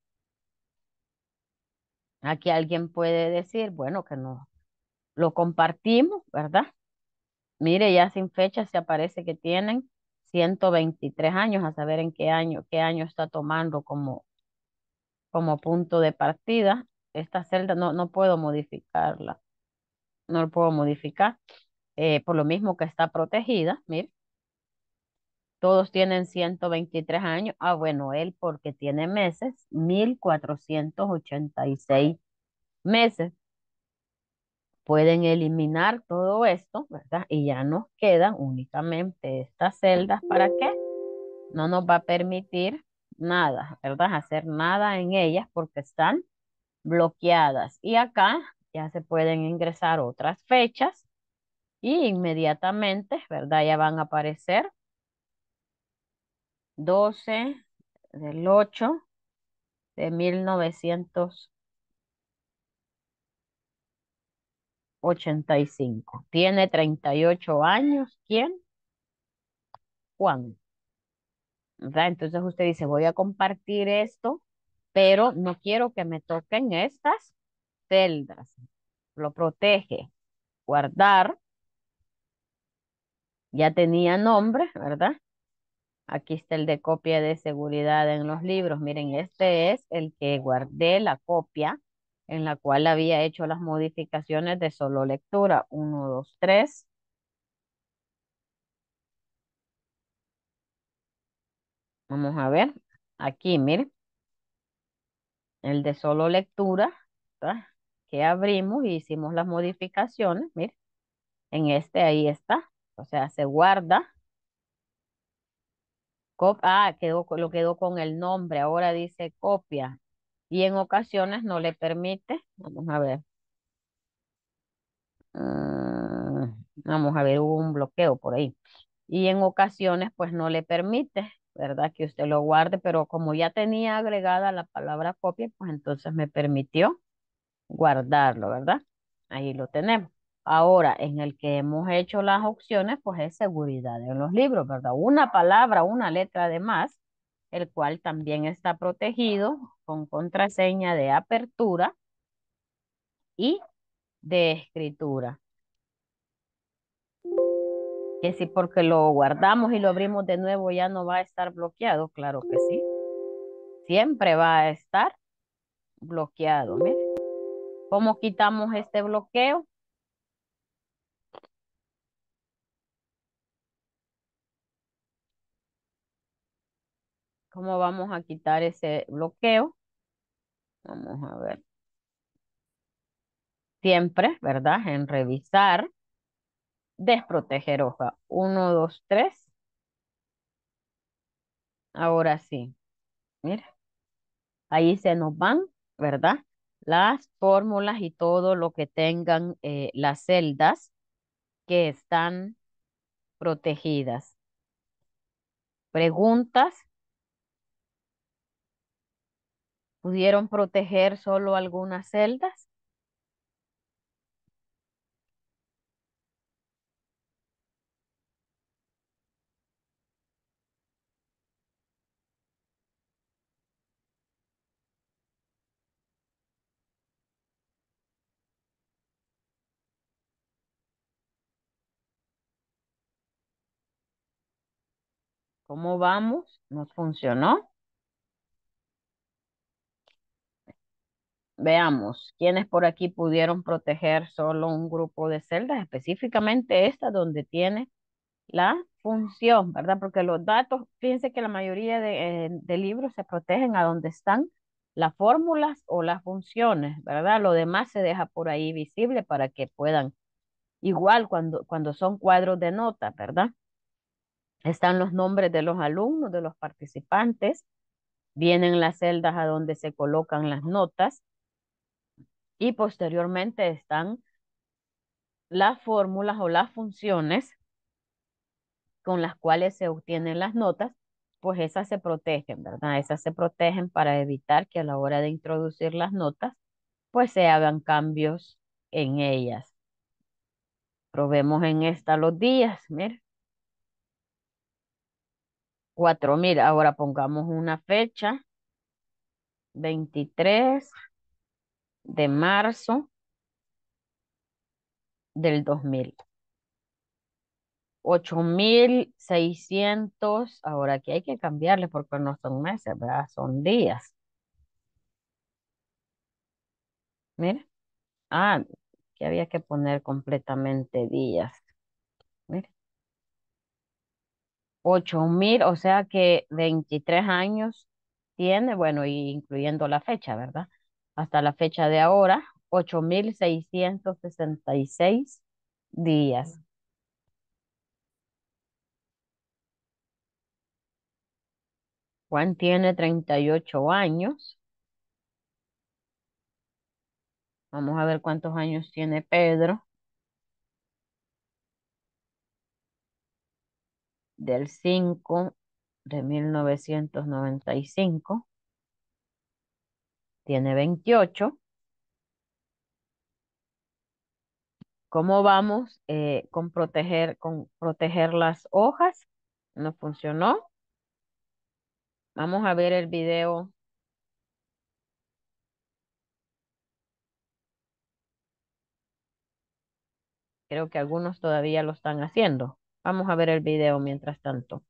Aquí alguien puede decir, bueno, que no lo compartimos, ¿verdad? Mire, ya sin fecha se aparece que tienen 123 años, a saber en qué año, qué año está tomando como, como punto de partida. Esta celda no, no puedo modificarla, no lo puedo modificar. Eh, por lo mismo que está protegida, Todos tienen 123 años. Ah, bueno, él porque tiene meses, 1486 meses. Pueden eliminar todo esto, ¿verdad? Y ya nos quedan únicamente estas celdas. ¿Para qué? No nos va a permitir nada, ¿verdad? Hacer nada en ellas porque están bloqueadas. Y acá ya se pueden ingresar otras fechas y inmediatamente, ¿verdad? Ya van a aparecer 12 del 8 de 1985. Tiene 38 años. ¿Quién? Juan. ¿Verdad? Entonces usted dice, voy a compartir esto, pero no quiero que me toquen estas celdas. Lo protege. Guardar ya tenía nombre, ¿verdad? Aquí está el de copia de seguridad en los libros. Miren, este es el que guardé la copia en la cual había hecho las modificaciones de solo lectura. Uno, dos, tres. Vamos a ver. Aquí, miren. El de solo lectura, que abrimos y hicimos las modificaciones, miren. En este ahí está. O sea, se guarda. Cop ah, quedó, lo quedó con el nombre. Ahora dice copia. Y en ocasiones no le permite. Vamos a ver. Ah, vamos a ver, hubo un bloqueo por ahí. Y en ocasiones pues no le permite, ¿verdad? Que usted lo guarde, pero como ya tenía agregada la palabra copia, pues entonces me permitió guardarlo, ¿verdad? Ahí lo tenemos. Ahora, en el que hemos hecho las opciones, pues es seguridad en los libros, ¿verdad? Una palabra, una letra de más, el cual también está protegido con contraseña de apertura y de escritura. Que si porque lo guardamos y lo abrimos de nuevo ya no va a estar bloqueado, claro que sí. Siempre va a estar bloqueado. ¿Cómo quitamos este bloqueo? ¿Cómo vamos a quitar ese bloqueo? Vamos a ver. Siempre, ¿verdad? En revisar. Desproteger hoja. Uno, dos, tres. Ahora sí. Mira. Ahí se nos van, ¿verdad? Las fórmulas y todo lo que tengan eh, las celdas que están protegidas. Preguntas pudieron proteger solo algunas celdas. ¿Cómo vamos? ¿Nos funcionó? Veamos, ¿quiénes por aquí pudieron proteger solo un grupo de celdas? Específicamente esta donde tiene la función, ¿verdad? Porque los datos, fíjense que la mayoría de, eh, de libros se protegen a donde están las fórmulas o las funciones, ¿verdad? Lo demás se deja por ahí visible para que puedan, igual cuando, cuando son cuadros de nota, ¿verdad? Están los nombres de los alumnos, de los participantes, vienen las celdas a donde se colocan las notas, y posteriormente están las fórmulas o las funciones con las cuales se obtienen las notas, pues esas se protegen, ¿verdad? Esas se protegen para evitar que a la hora de introducir las notas, pues se hagan cambios en ellas. Probemos en esta los días, mire. Cuatro mira ahora pongamos una fecha. 23 de marzo del 2000. 8600, ahora que hay que cambiarle porque no son meses, ¿verdad? Son días. Mira. Ah, que había que poner completamente días. ocho 8000, o sea que 23 años tiene, bueno, y incluyendo la fecha, ¿verdad? hasta la fecha de ahora, ocho mil 8.666 días. Juan tiene ocho años. Vamos a ver cuántos años tiene Pedro. Del 5 de 1995 tiene 28. ¿Cómo vamos eh, con, proteger, con proteger las hojas? No funcionó. Vamos a ver el video. Creo que algunos todavía lo están haciendo. Vamos a ver el video mientras tanto.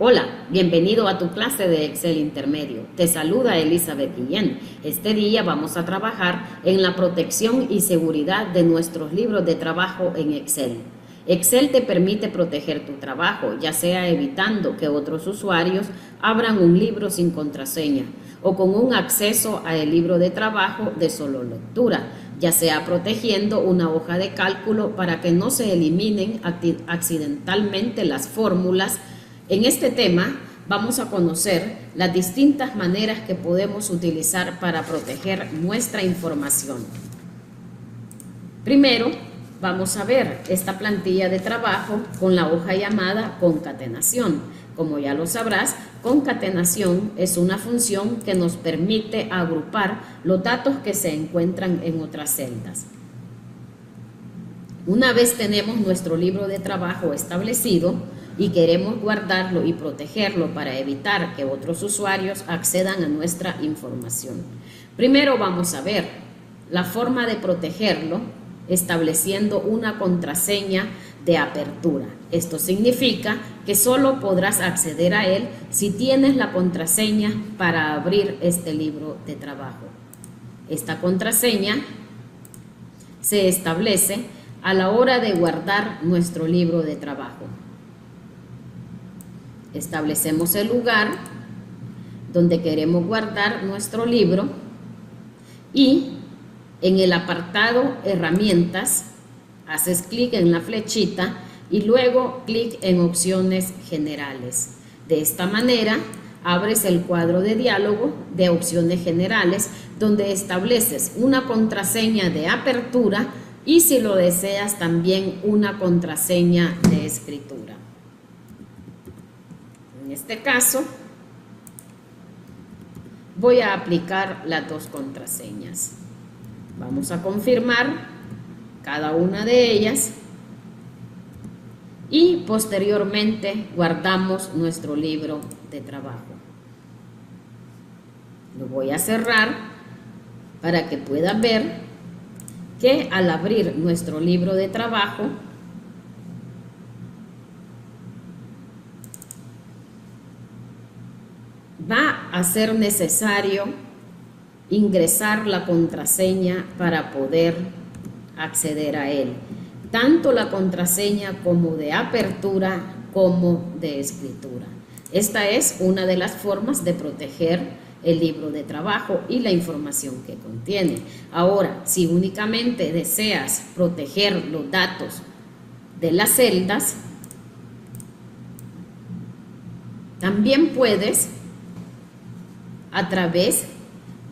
Hola, bienvenido a tu clase de Excel Intermedio. Te saluda Elizabeth Guillén. Este día vamos a trabajar en la protección y seguridad de nuestros libros de trabajo en Excel. Excel te permite proteger tu trabajo, ya sea evitando que otros usuarios abran un libro sin contraseña o con un acceso el libro de trabajo de solo lectura, ya sea protegiendo una hoja de cálculo para que no se eliminen accidentalmente las fórmulas en este tema vamos a conocer las distintas maneras que podemos utilizar para proteger nuestra información. Primero, vamos a ver esta plantilla de trabajo con la hoja llamada concatenación. Como ya lo sabrás, concatenación es una función que nos permite agrupar los datos que se encuentran en otras celdas. Una vez tenemos nuestro libro de trabajo establecido, y queremos guardarlo y protegerlo para evitar que otros usuarios accedan a nuestra información. Primero vamos a ver la forma de protegerlo estableciendo una contraseña de apertura. Esto significa que solo podrás acceder a él si tienes la contraseña para abrir este libro de trabajo. Esta contraseña se establece a la hora de guardar nuestro libro de trabajo establecemos el lugar donde queremos guardar nuestro libro y en el apartado herramientas haces clic en la flechita y luego clic en opciones generales. De esta manera abres el cuadro de diálogo de opciones generales donde estableces una contraseña de apertura y si lo deseas también una contraseña de escritura. En este caso, voy a aplicar las dos contraseñas. Vamos a confirmar cada una de ellas y posteriormente guardamos nuestro libro de trabajo. Lo voy a cerrar para que pueda ver que al abrir nuestro libro de trabajo va a ser necesario ingresar la contraseña para poder acceder a él. Tanto la contraseña como de apertura como de escritura. Esta es una de las formas de proteger el libro de trabajo y la información que contiene. Ahora, si únicamente deseas proteger los datos de las celdas, también puedes a través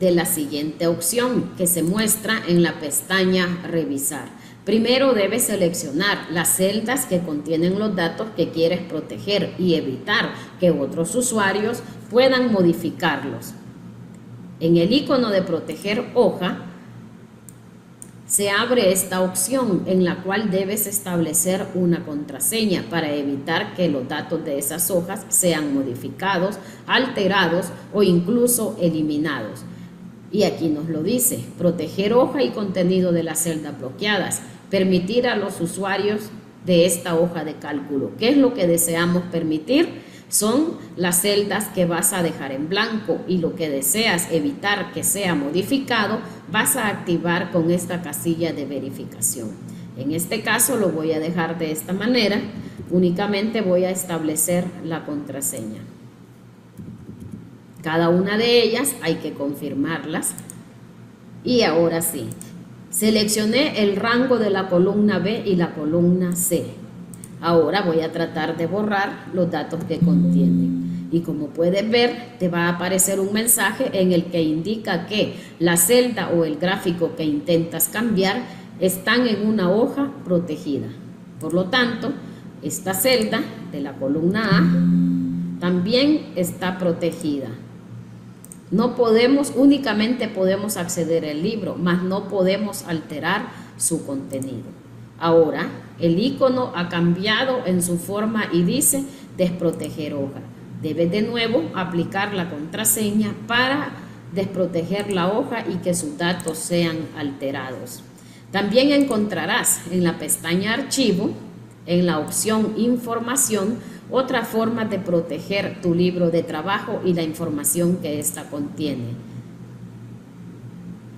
de la siguiente opción que se muestra en la pestaña Revisar. Primero debes seleccionar las celdas que contienen los datos que quieres proteger y evitar que otros usuarios puedan modificarlos. En el icono de proteger hoja, se abre esta opción en la cual debes establecer una contraseña para evitar que los datos de esas hojas sean modificados, alterados o incluso eliminados. Y aquí nos lo dice, proteger hoja y contenido de las celdas bloqueadas, permitir a los usuarios de esta hoja de cálculo. ¿Qué es lo que deseamos permitir? Son las celdas que vas a dejar en blanco y lo que deseas evitar que sea modificado, vas a activar con esta casilla de verificación. En este caso lo voy a dejar de esta manera, únicamente voy a establecer la contraseña. Cada una de ellas hay que confirmarlas. Y ahora sí, seleccioné el rango de la columna B y la columna C Ahora voy a tratar de borrar los datos que contienen. Y como puedes ver, te va a aparecer un mensaje en el que indica que la celda o el gráfico que intentas cambiar están en una hoja protegida. Por lo tanto, esta celda de la columna A también está protegida. No podemos, únicamente podemos acceder al libro, mas no podemos alterar su contenido. Ahora, el icono ha cambiado en su forma y dice desproteger hoja. Debes de nuevo aplicar la contraseña para desproteger la hoja y que sus datos sean alterados. También encontrarás en la pestaña Archivo, en la opción Información, otra forma de proteger tu libro de trabajo y la información que ésta contiene.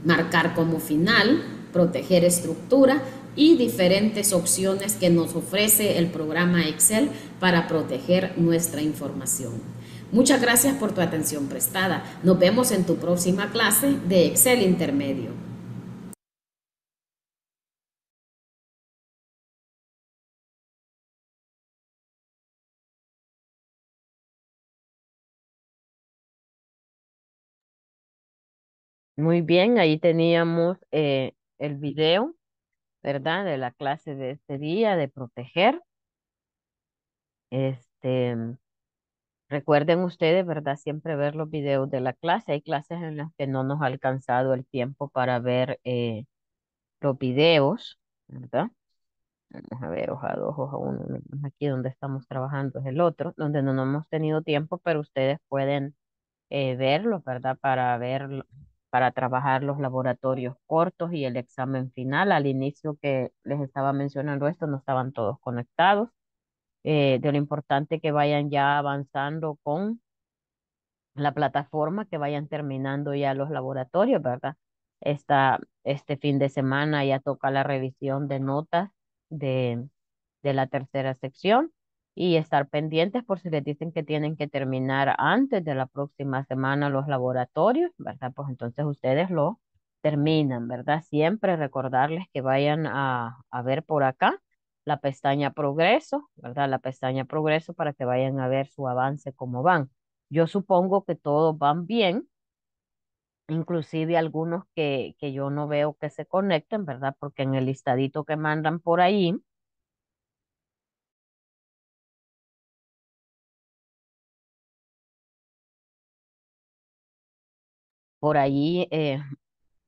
Marcar como final, proteger estructura y diferentes opciones que nos ofrece el programa Excel para proteger nuestra información. Muchas gracias por tu atención prestada. Nos vemos en tu próxima clase de Excel Intermedio. Muy bien, ahí teníamos eh, el video ¿verdad? De la clase de este día, de proteger. Este, recuerden ustedes, ¿verdad? Siempre ver los videos de la clase. Hay clases en las que no nos ha alcanzado el tiempo para ver eh, los videos, ¿verdad? Vamos a ver, hoja 2, hoja uno aquí donde estamos trabajando es el otro, donde no, hemos tenido tiempo, pero ustedes pueden eh, verlo, ¿verdad? Para verlo para trabajar los laboratorios cortos y el examen final. Al inicio que les estaba mencionando esto, no estaban todos conectados. Eh, de lo importante que vayan ya avanzando con la plataforma, que vayan terminando ya los laboratorios, ¿verdad? Esta, este fin de semana ya toca la revisión de notas de, de la tercera sección y estar pendientes por si les dicen que tienen que terminar antes de la próxima semana los laboratorios, ¿verdad? Pues entonces ustedes lo terminan, ¿verdad? Siempre recordarles que vayan a, ver por acá la pestaña progreso, ¿verdad? La pestaña progreso para que vayan a ver su avance, cómo van. Yo supongo que todos van bien, inclusive algunos que, que yo no veo que se conecten, ¿verdad? Porque en el listadito que mandan por ahí, por ahí, eh,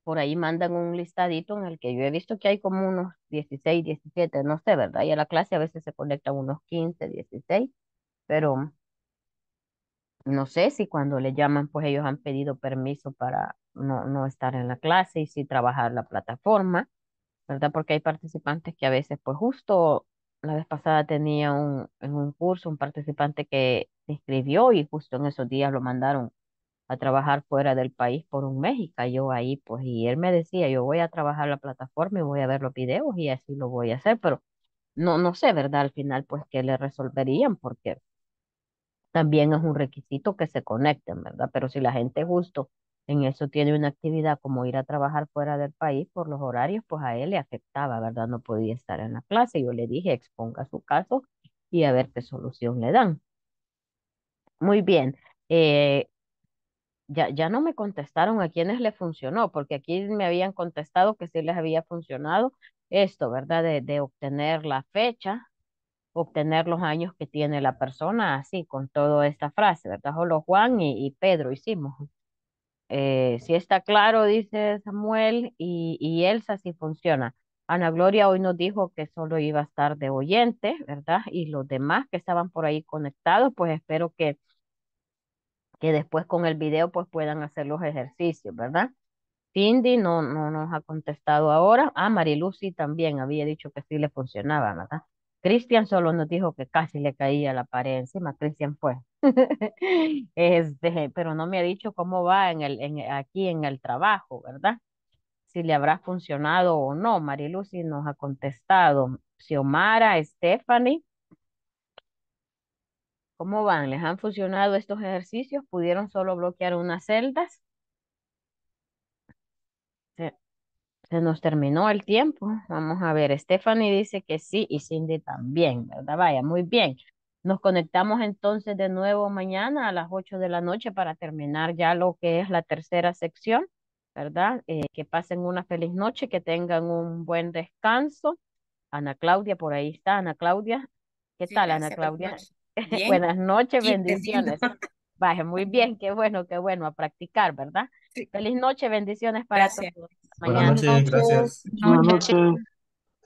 por mandan un listadito en el que yo he visto que hay como unos 16, 17, no sé, ¿verdad? Y a la clase a veces se conectan unos 15, 16, pero no sé si cuando le llaman, pues ellos han pedido permiso para no, no estar en la clase y sí trabajar la plataforma, ¿verdad? Porque hay participantes que a veces, pues justo la vez pasada tenía un, en un curso un participante que se inscribió y justo en esos días lo mandaron a trabajar fuera del país por un mes y ahí, pues, y él me decía, yo voy a trabajar la plataforma y voy a ver los videos y así lo voy a hacer, pero no, no sé, ¿verdad? Al final, pues, qué le resolverían porque también es un requisito que se conecten, ¿verdad? Pero si la gente justo en eso tiene una actividad como ir a trabajar fuera del país por los horarios, pues a él le afectaba, ¿verdad? No podía estar en la clase. Yo le dije, exponga su caso y a ver qué solución le dan. Muy bien. Eh, ya, ya no me contestaron a quienes le funcionó, porque aquí me habían contestado que sí les había funcionado esto, ¿verdad? De, de obtener la fecha, obtener los años que tiene la persona, así, con toda esta frase, ¿verdad? Solo Juan y, Pedro hicimos. Eh, si está claro, dice Samuel, y, Elsa si funciona. Ana Gloria hoy nos dijo que solo iba a estar de oyente, ¿verdad? Y los demás que estaban por ahí conectados, pues espero que que después con el video pues puedan hacer los ejercicios, ¿verdad? Cindy no, no nos ha contestado ahora. Ah, Marilucy también había dicho que sí le funcionaba, ¿verdad? Cristian solo nos dijo que casi le caía la pared encima. Cristian fue. este, pero no me ha dicho cómo va en el, en, aquí en el trabajo, ¿verdad? Si le habrá funcionado o no. Marilucy nos ha contestado. Xiomara, Stephanie, ¿Cómo van? ¿Les han funcionado estos ejercicios? ¿Pudieron solo bloquear unas celdas? Se, nos terminó el tiempo. Vamos a ver, Stephanie dice que sí y Cindy también, ¿verdad? Vaya, muy bien. Nos conectamos entonces de nuevo mañana a las 8 de la noche para terminar ya lo que es la tercera sección, ¿verdad? Eh, que pasen una feliz noche, que tengan un buen descanso. Ana Claudia, por ahí está Ana Claudia. ¿Qué tal, Ana Claudia? Buenas noches, bendiciones. Baje, muy bien, qué bueno, qué bueno, a practicar, ¿verdad? Feliz noche, bendiciones para todos. Mañana. Buenas noches, gracias.